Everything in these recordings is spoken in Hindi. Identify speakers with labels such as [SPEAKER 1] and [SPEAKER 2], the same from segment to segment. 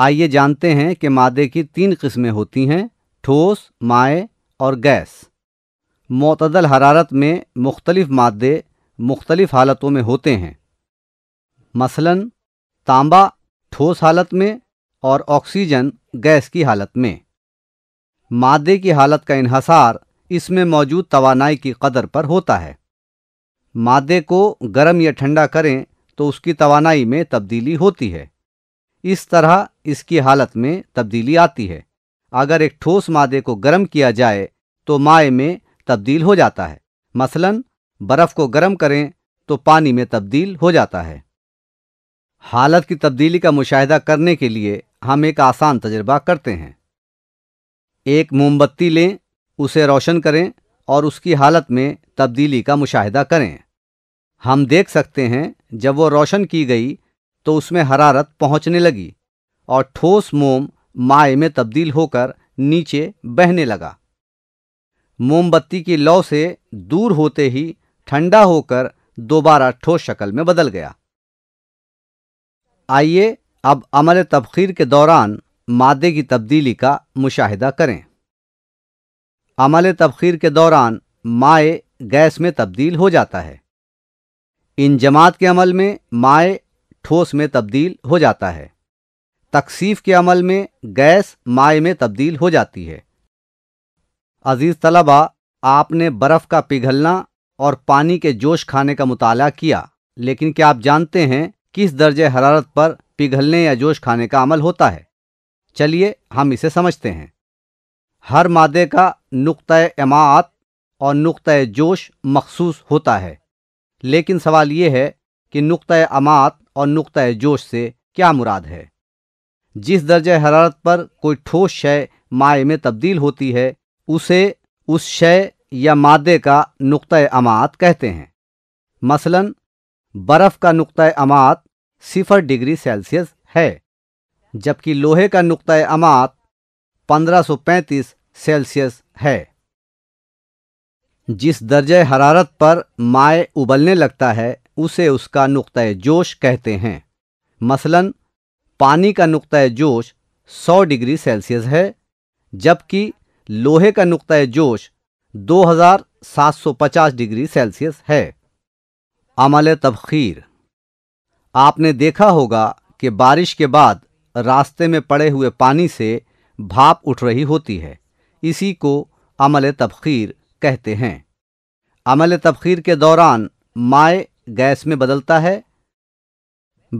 [SPEAKER 1] आइए जानते हैं कि मादे की तीन किस्में होती हैं ठोस माए और गैस मतदल हरारत में मुख्तलिफ़ मादे मुख्तलिफ़ हालतों में होते हैं मसलन तांबा ठोस हालत में और ऑक्सीजन गैस की हालत में मादे की हालत का इहसार इसमें मौजूद तोानाई की कदर पर होता है मादे को गर्म या ठंडा करें तो उसकी तोानाई में तब्दीली होती है इस तरह इसकी हालत में तब्दीली आती है अगर एक ठोस मादे को गर्म किया जाए तो माए में तब्दील हो जाता है मसलन बर्फ को गर्म करें तो पानी में तब्दील हो जाता है हालत की तब्दीली का मुशाहिदा करने के लिए हम एक आसान तजर्बा करते हैं एक मोमबत्ती लें उसे रोशन करें और उसकी हालत में तब्दीली का मुशाहिदा करें हम देख सकते हैं जब वो रोशन की गई तो उसमें हरारत पहुंचने लगी और ठोस मोम माए में तब्दील होकर नीचे बहने लगा मोमबत्ती की लौ से दूर होते ही ठंडा होकर दोबारा ठोस शक्ल में बदल गया आइए अब अमल तबखीर के दौरान मादे की तब्दीली का मुशाहिदा करें अमल तबखीर के दौरान माए गैस में तब्दील हो जाता है इन जमात के अमल में माए ठोस में तब्दील हो जाता है तकसीफ के अमल में गैस माय में तब्दील हो जाती है अजीज़ तलबा आपने बर्फ़ का पिघलना और पानी के जोश खाने का मताल किया लेकिन क्या आप जानते हैं किस दर्ज हरारत पर पिघलने या जोश खाने का अमल होता है चलिए हम इसे समझते हैं हर मादे का नुक़ एमात और नुक़ जोश मखसूस होता है लेकिन सवाल ये है कि नुक़ अमात और नुकतः जोश से क्या मुराद है जिस दर्ज हरारत पर कोई ठोस शय माए में तब्दील होती है उसे उस शय या मादे का नुक़ अमात कहते हैं मसलन बर्फ़ का नुक़ अमात सिफर डिग्री सेल्सियस है जबकि लोहे का नुक़ अमात 1535 सेल्सियस है जिस दर्ज हरारत पर माए उबलने लगता है उसे उसका नुक़ जोश कहते हैं मसलन पानी का नुक़ जोश 100 डिग्री सेल्सियस है जबकि लोहे का नुक़ जोश 2750 डिग्री सेल्सियस है अमल तबखीर आपने देखा होगा कि बारिश के बाद रास्ते में पड़े हुए पानी से भाप उठ रही होती है इसी को अमल तबखीर कहते हैं अमल तबखीर के दौरान माए गैस में बदलता है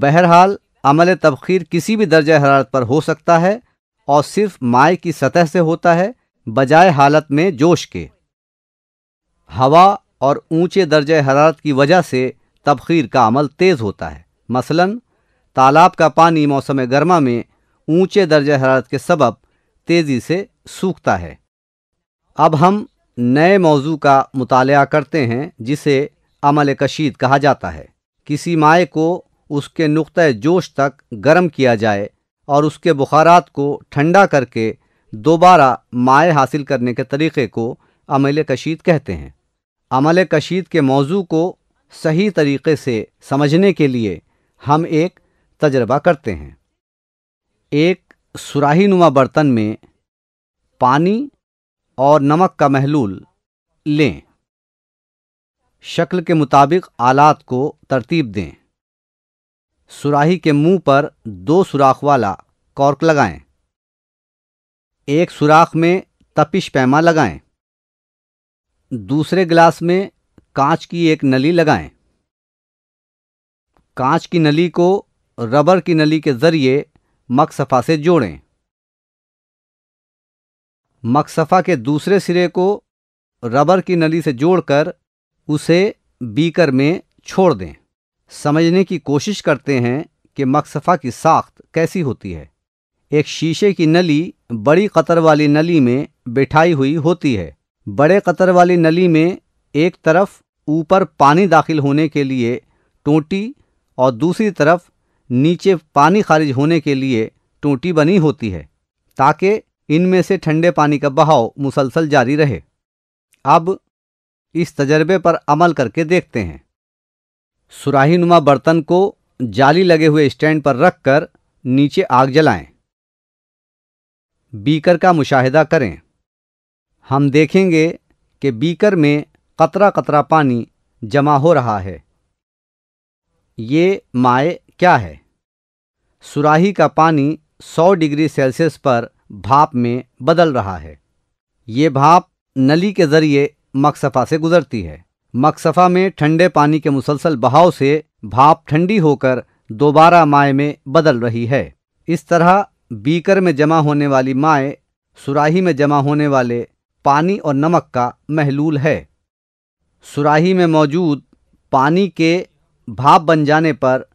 [SPEAKER 1] बहरहाल अमल तबखीर किसी भी दर्ज हरारत पर हो सकता है और सिर्फ माए की सतह से होता है बजाय हालत में जोश के हवा और ऊंचे दर्ज हरारत की वजह से तबखीर का अमल तेज़ होता है मसलन तालाब का पानी मौसम गर्मा में ऊंचे दर्ज हरारत के सबब तेज़ी से सूखता है अब हम नए मौजू का मुताल करते हैं जिसे अमल कशीद कहा जाता है किसी माए को उसके नुक़ जोश तक गर्म किया जाए और उसके बुखारात को ठंडा करके दोबारा माए हासिल करने के तरीक़े को अमल कशीद कहते हैं अमल कशीद के मौजू को सही तरीक़े से समझने के लिए हम एक तजर्बा करते हैं एक सुराही नुमा बर्तन में पानी और नमक का महलूल लें शक्ल के मुताबिक आलात को तरतीब दें सुराही के मुंह पर दो सुराख वाला कॉर्क लगाएं। एक सुराख में तपिश पैमा लगाएं। दूसरे गिलास में कांच की एक नली लगाएं। कांच की नली को रबर की नली के ज़रिए मकसफ़ा से जोड़ें मकसफ़ा के दूसरे सिरे को रबर की नली से जोड़कर उसे बीकर में छोड़ दें समझने की कोशिश करते हैं कि मकसफ़ा की साख्त कैसी होती है एक शीशे की नली बड़ी कतर वाली नली में बिठाई हुई होती है बड़े कतर वाली नली में एक तरफ ऊपर पानी दाखिल होने के लिए टोटी और दूसरी तरफ नीचे पानी खारिज होने के लिए टोटी बनी होती है ताकि इनमें से ठंडे पानी का बहाव मुसलसल जारी रहे अब इस तजर्बे पर अमल करके देखते हैं सुराही नुमा बर्तन को जाली लगे हुए स्टैंड पर रखकर नीचे आग जलाएं। बीकर का मुशाहिदा करें हम देखेंगे कि बीकर में कतरा कतरा पानी जमा हो रहा है ये माय क्या है सुराही का पानी 100 डिग्री सेल्सियस पर भाप में बदल रहा है ये भाप नली के ज़रिए मकसफा से गुजरती है मकसफा में ठंडे पानी के मुसलसल बहाव से भाप ठंडी होकर दोबारा माए में बदल रही है इस तरह बीकर में जमा होने वाली माए सुराही में जमा होने वाले पानी और नमक का महलूल है सुराही में मौजूद पानी के भाप बन जाने पर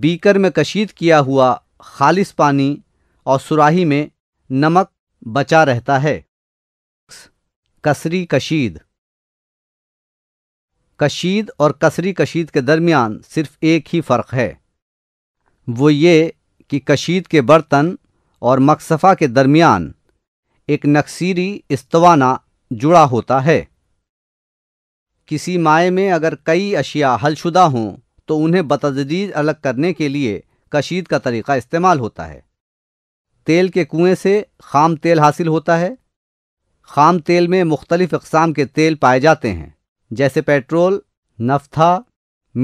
[SPEAKER 1] बीकर में कशीद किया हुआ खालिस पानी और सुराही में नमक बचा रहता है कसरी कशीद कशीद और कसरी कशीद के दरमियान सिर्फ एक ही फ़र्क है वो ये कि कशीद के बर्तन और मकसफ़ा के दरमियान एक नक्सीरी इस्तवाना जुड़ा होता है किसी माए में अगर कई अशिया हलशुदा हों तो उन्हें बतदरीज अलग करने के लिए कशीद का तरीक़ा इस्तेमाल होता है तेल के कुएं से खाम तेल हासिल होता है खाम तेल में मुख्तलिफ़ अकसाम के तेल पाए जाते हैं जैसे पेट्रोल नफ्था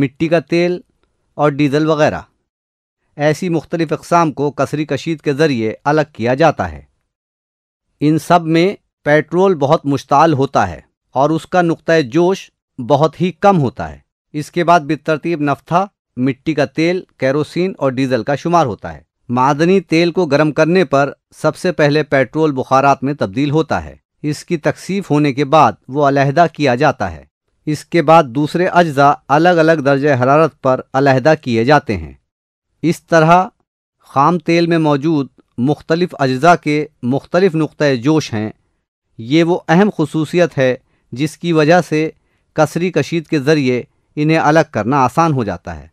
[SPEAKER 1] मिट्टी का तेल और डीज़ल वगैरह ऐसी मुख्तलिफ़ अकसाम को कसरी कशीद के ज़रिए अलग किया जाता है इन सब में पेट्रोल बहुत मुश्ताल होता है और उसका नुक़ जोश बहुत ही कम होता है इसके बाद बितरतीब नफ्था मिट्टी का तेल कैरोसिन और डीजल का शुमार होता है मादनी तेल को गर्म करने पर सबसे पहले पेट्रोल बुखारात में तब्दील होता है इसकी तकसीफ होने के बाद वो अलहदा किया जाता है इसके बाद दूसरे अज्जा अलग अलग दर्ज हरारत पर अलहदा किए जाते हैं इस तरह खाम तेल में मौजूद मुख्तलिफ अज्जा के मुख्तलिफ नुक़ जोश हैं ये वो अहम खसूसियत है जिसकी वजह से कसरी कशीद के ज़रिए इन्हें अलग करना आसान हो जाता है